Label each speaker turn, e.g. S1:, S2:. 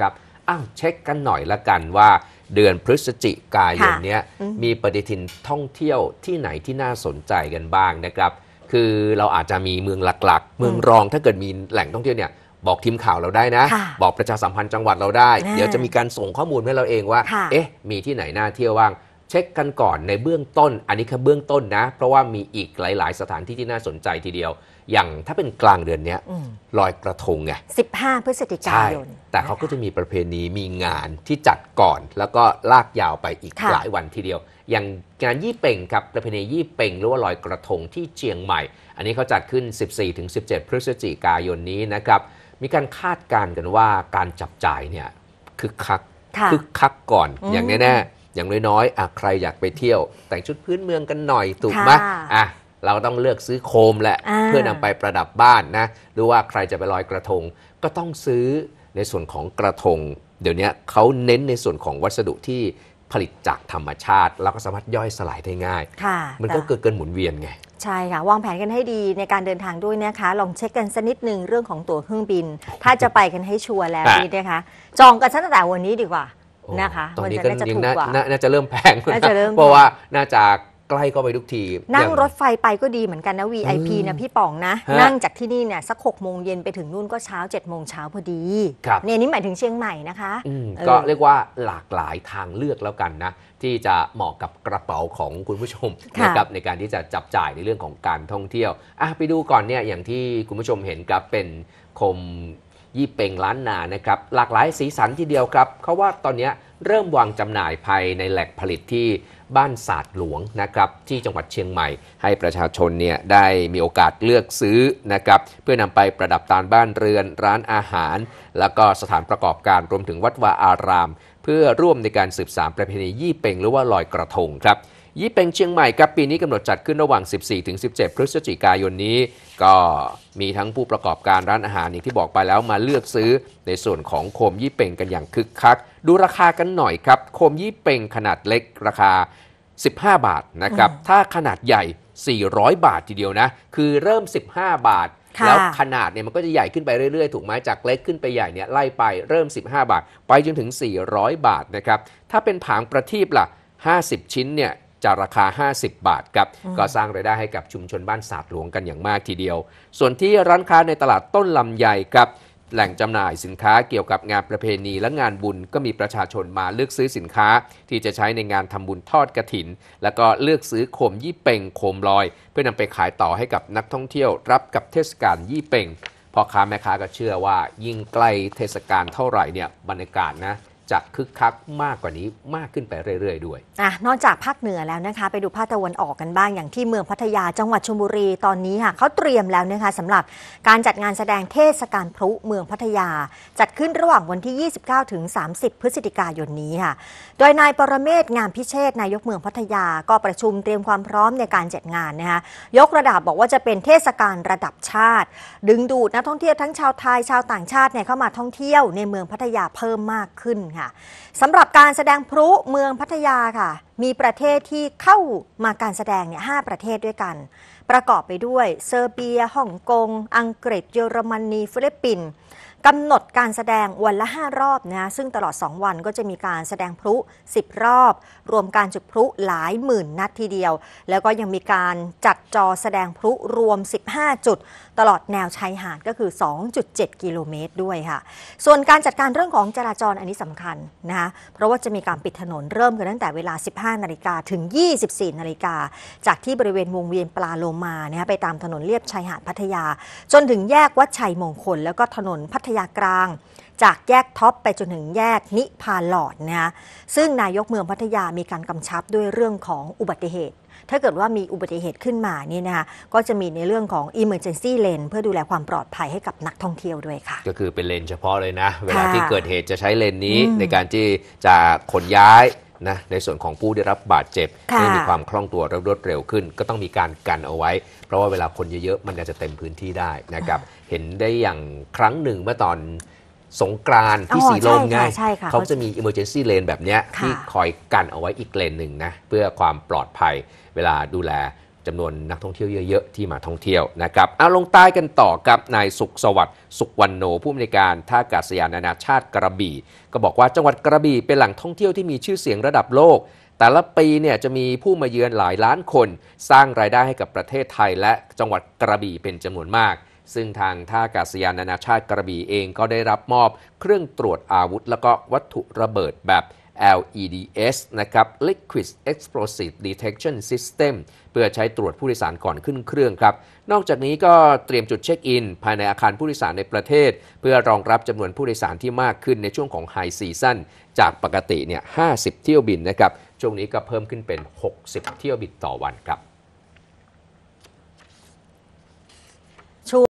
S1: ครับอ้าวเช็คกันหน่อยละกันว่าเดือนพฤศจิกายนเนี้ยมีปฏิทินท่องเที่ยวที่ไหนที่น่าสนใจกันบ้างนะครับ คือเราอาจจะมีเมืองหลัก ๆ เมืองรองถ้าเกิดมีแหล่งท่องเที่ยวเนี่ยบอกทีมข่าวเราได้นะ บอกประชาสัมพันธ์จังหวัดเราได้ เดี๋ยวจะมีการส่งข้อมูลให้เราเองว่าเอ๊ะ มีที่ไหนน่าเที่ยวบ้างเช็คกันก่อนในเบื้องต้น อันนี้คือเบื้องต้นนะ เพราะว่ามีอีกหลาย ๆ สถานที่ที่น่าสนใจทีเดียว อย่างถ้าเป็นกลางเดือนนี้ลอยกระทงไง
S2: 15 พฤศจิกายน
S1: แต่เขาก็จะมีประเพณีมีงานที่จัดก่อนแล้วก็ลากยาวไปอีกหลายวันทีเดียว อย่างงานยี่เป่งครับประเพณียี่เป่งหรือว่าลอยกระทงที่เชียงใหม่ อันนี้เขาจัดขึ้น 14-17 พฤศจิกายนนี้นะครับ มีการคาดการณ์กันว่าการจับจ่ายเนี่ยคึกคักคึกคักก่อนอย่างแน่ๆอย่างน้อยๆอ่ะใครอยากไปเที่ยว แต่งชุดพื้นเมืองกันหน่อยถูกไหมอ่ะเราต้องเลือกซื้อโคมแหละเพื่อนำไปประดับบ้านนะหรือว่าใครจะไปลอยกระทงก็ต้องซื้อในส่วนของกระทง เดี๋ยวนี้เขาเน้นในส่วนของวัสดุที่ผลิตจากธรรมชาติ แล้วก็สามารถย่อยสลายได้ง่ายมันก็เกิดเกินหมุนเวียนไง
S2: ใช่ค่ะวางแผนกันให้ดีในการเดินทางด้วยนะคะลองเช็คกันสักนิดหนึ่งเรื่องของตั๋วเครื่องบิน ถ้าจะไปกันให้ชัวร์แล้วนี่นะคะ จองกันตั้งแต่วันนี้ดีกว่านะคะตอนนี้ก็กว่า
S1: น่าจะเริ่มแพงเพราะว่าน่าจะใกล้ก็ไปทุกที นั่งรถ
S2: ไฟไปก็ดีเหมือนกันนะ VIP นะ พี่ป๋องนะ นั่งจากที่นี่เนี่ยสักหกโมงเย็นไปถึงนู่นก็เช้า7จ็ดโมงเช้าพอดีเนี่ยนี่หมายถึงเชียงใหม่นะคะก็เ
S1: รียกว่าหลากหลายทางเลือกแล้วกันนะ ที่จะเหมาะกับกระเป๋าของคุณผู้ชมนะครับในการที่จะจับจ่ายในเรื่องของการท่องเที่ยวอ่ะไปดูก่อนเนี่ยอย่างที่คุณผู้ชมเห็นครับเป็นคมยี่เป่งล้านนานะครับ หลากหลายสีสันทีเดียวครับเขาว่าตอนนี้เริ่มวางจำหน่ายภายในแหล่งผลิตที่บ้านศาสตร์หลวงนะครับที่จังหวัดเชียงใหม่ ให้ประชาชนเนี่ยได้มีโอกาสเลือกซื้อนะครับ เพื่อนำไปประดับตามบ้านเรือนร้านอาหาร แล้วก็สถานประกอบการรวมถึงวัดวาอาราม เพื่อร่วมในการสืบสานประเพณียี่เป่งหรือว่าลอยกระทงครับยี่เป็งเชียงใหม่ครับปีนี้กำหนดจัดขึ้นระหว่าง 14-17 พฤศจิกายนนี้ ก็มีทั้งผู้ประกอบการร้านอาหารอย่างที่บอกไปแล้วมาเลือกซื้อในส่วนของโคมยี่เป็งกันอย่างคึกคักดูราคากันหน่อยครับโคมยี่เป็งขนาดเล็กราคา 15 บาทนะครับ ถ้าขนาดใหญ่ 400 บาททีเดียวนะ คือเริ่ม 15 บาท แล้วขนาดเนี่ยมันก็จะใหญ่ขึ้นไปเรื่อย ๆ ถูกไหมจากเล็กขึ้นไปใหญ่เนี่ยไล่ไปเริ่ม 15 บาท ไปจนถึง 400 บาทนะครับถ้าเป็นผางประทีปล่ะ50 ชิ้นเนี่ยจะราคา 50 บาทครับก็สร้างรายได้ให้กับชุมชนบ้านศาสตร์หลวงกันอย่างมากทีเดียว ส่วนที่ร้านค้าในตลาดต้นลำใญ่ครับ แหล่งจำหน่ายสินค้าเกี่ยวกับงานประเพณีและงานบุญก็มีประชาชนมาเลือกซื้อสินค้าที่จะใช้ในงานทำบุญทอดกระถินแล้วก็เลือกซื้อโคมยี่เป่งโคมลอย เพื่อนำไปขายต่อให้กับนักท่องเที่ยวรับกับเทศกาลยี่เป่งพ่อค้าแม่ค้าก็เชื่อว่า ยิ่งใกล้เทศกาลเท่าไหร่เนี่ยบรรยากาศนะจะคึกคักมากกว่านี้มากขึ้นไปเรื่อยๆด้วย
S2: อะนอกจากภาคเหนือแล้วนะคะ ไปดูภาคตะวันออกกันบ้างอย่างที่เมืองพัทยาจังหวัดชลบุรีตอนนี้ค่ะเขาเตรียมแล้วนะคะสำหรับการจัดงานแสดงเทศกาลพลุเมืองพัทยา จัดขึ้นระหว่างวันที่ 29 ถึง 30 พฤศจิกายนนี้ค่ะ โดยนายปรเมศงามพิเชษนายกเมืองพัทยาก็ประชุมเตรียมความพร้อมในการจัดงานนะคะยกระดับบอกว่าจะเป็นเทศกาลระดับชาติ ดึงดูดนักท่องเที่ยวทั้งชาวไทยชาวต่างชาติเนี่ยเข้ามาท่องเที่ยวในเมืองพัทยาเพิ่มมากขึ้นค่ะค่ะสำหรับการแสดงพลุเมืองพัทยาค่ะ มีประเทศที่เข้ามาการแสดงเนี่ยหประเทศด้วยกัน ประกอบไปด้วยเซอร์เบียฮ่องกงอังกฤษเยอรมนีฟิลิปปินส์กำหนดการแสดงวันละ 5 รอบนะซึ่งตลอด 2 วันก็จะมีการแสดงพลุ10 รอบ รวมการจุดพลุหลายหมื่นนัดทีเดียว แล้วก็ยังมีการจัดจอแสดงพลุรวม 15 จุด ตลอดแนวชายหาดก็คือ 2.7 กิโลเมตรด้วยค่ะส่วนการจัดการเรื่องของจราจรอันนี้สำคัญนะะเพราะว่าจะมีการปิดถนนเริ่มกันตั้งแต่เวลา 15นาฬิกาถึง 24นาฬิกาจากที่บริเวณวงเวียนปลาโลมานะไปตามถนนเลียบชายหาดพัทยา จนถึงแยกวัดชัยมงคลแล้วก็ถนนพัททยากลางจากแยกท็อปไปจนถึงแยกนิพานหลอดนะคะซึ่งนายกเมืองพัทยามีการกำชับด้วยเรื่องของอุบัติเหตุ ถ้าเกิดว่ามีอุบัติเหตุขึ้นมานี่นะคะก็จะมีในเรื่องของ Emergency Lane เพื่อดูแลความปลอดภัยให้กับนักท่องเที่ยวด้วยค่
S1: ะ ก็คือเป็นเลนเฉพาะเลยนะ เวลาที่เกิดเหตุจะใช้เลนนี้ในการที่จะขนย้ายนะในส่วนของผู้ได้รับบาดเจ็บให้มีความคล่องตัวรวดเร็วขึ้น ก็ต้องมีการกันเอาไว้ เพราะว่าเวลาคนเยอะๆ มันจะเต็มพื้นที่ได้นะครับเห็นได้อย่างครั้งหนึ่งเมื่อตอนสงกรานที่สีลมไงเขาจะมี emergency lane แบบนี้ ที่คอยกันเอาไว้อีกเลนหนึ่งนะเพื่อความปลอดภัยเวลาดูแลจำนวนนักท่องเที่ยวเยอะๆที่มาท่องเที่ยว นะครับเอาลงใต้กันต่อกับนายสุขสวัสดิ์สุขวันโนผู้อำนวยการท่าอากาศยานนานาชาติกระบี่ ก็บอกว่าจังหวัดกระบี่เป็นแหล่งท่องเที่ยวที่มีชื่อเสียงระดับโลก แต่ละปีเนี่ยจะมีผู้มาเยือนหลายล้านคน สร้างรายได้ให้กับประเทศไทยและจังหวัดกระบี่เป็นจำนวนมาก ซึ่งทางท่าอากาศยานนานาชาติกระบี่เองก็ได้รับมอบ เครื่องตรวจอาวุธ และก็วัตถุระเบิดแบบ LEDS นะครับ Liquid Explosive Detection System เพื่อใช้ตรวจผู้โดยสารก่อนขึ้นเครื่องครับ นอกจากนี้ก็เตรียมจุดเช็คอิน ภายในอาคารผู้โดยสารในประเทศ เพื่อรองรับจำนวนผู้โดยสารที่มากขึ้นในช่วงของไฮซีซั่นจากปกติเนี่ย 50 เที่ยวบินนะครับ ช่วงนี้ก็เพิ่มขึ้นเป็น 60 เที่ยวบินต่อวันครับ